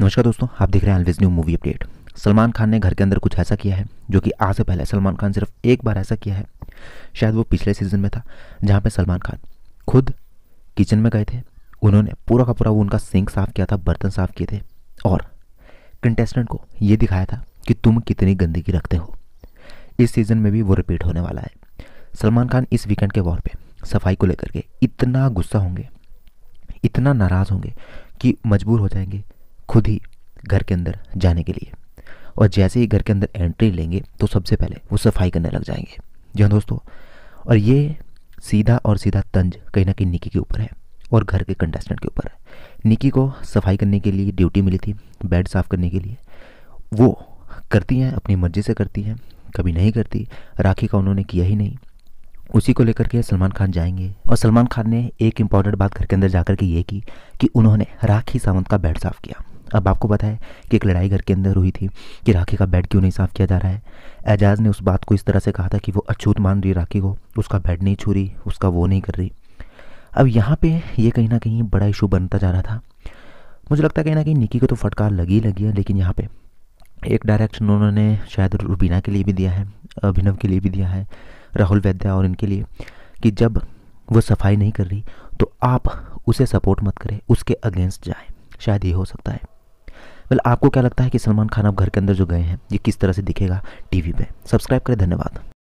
नमस्कार दोस्तों आप देख रहे हैं अलविज new movie update Salman Khan ने घर के अंदर कुछ ऐसा किया है जो कि आज से पहले सलमान खान सिर्फ एक बार ऐसा किया है शायद वो पिछले सीजन में था जहाँ पे सलमान खान खुद किचन में गए थे उन्होंने पूरा का पूरा वो उनका सिंक साफ़ किया था बर्तन साफ़ किए थे और कंटेस्टेंट को ये दिखाया था कि तुम कितनी गंदगी रखते हो इस सीज़न में भी वो रिपीट होने वाला है सलमान खान इस वीकेंड के वॉर पे सफाई को लेकर के इतना गुस्सा होंगे इतना नाराज़ होंगे कि मजबूर हो जाएंगे खुद ही घर के अंदर जाने के लिए और जैसे ही घर के अंदर एंट्री लेंगे तो सबसे पहले वो सफाई करने लग जाएंगे जी हाँ दोस्तों और ये सीधा और सीधा तंज कहीं ना कहीं निकी के ऊपर है और घर के कंटेस्टेंट के ऊपर है निकी को सफाई करने के लिए ड्यूटी मिली थी बेड साफ़ करने के लिए वो करती हैं अपनी मर्ज़ी से करती हैं कभी नहीं करती राखी का उन्होंने किया ही नहीं उसी को लेकर के सलमान खान जाएंगे और सलमान खान ने एक इम्पॉर्टेंट बात घर के अंदर जाकर के ये की कि उन्होंने राखी सावंत का बेड साफ़ किया अब आपको पता है कि एक लड़ाई घर के अंदर हुई थी कि राखी का बेड क्यों नहीं साफ़ किया जा रहा है एजाज ने उस बात को इस तरह से कहा था कि वो अछूत मान रही राखी को उसका बेड नहीं छू रही उसका वो नहीं कर रही अब यहाँ पे ये कहीं ना कहीं बड़ा इशू बनता जा रहा था मुझे लगता है कहीं ना कहीं निकी को तो फटकार लगी लगी है लेकिन यहाँ पे एक डायरेक्शन उन्होंने शायद रूबीना के लिए भी दिया है अभिनव के लिए भी दिया है राहुल वैद्या और इनके लिए कि जब वो सफाई नहीं कर रही तो आप उसे सपोर्ट मत करें उसके अगेंस्ट जाए शायद ये हो सकता है वेल आपको क्या लगता है कि सलमान खान अब घर के अंदर जो गए हैं ये किस तरह से दिखेगा टीवी पे सब्सक्राइब करें धन्यवाद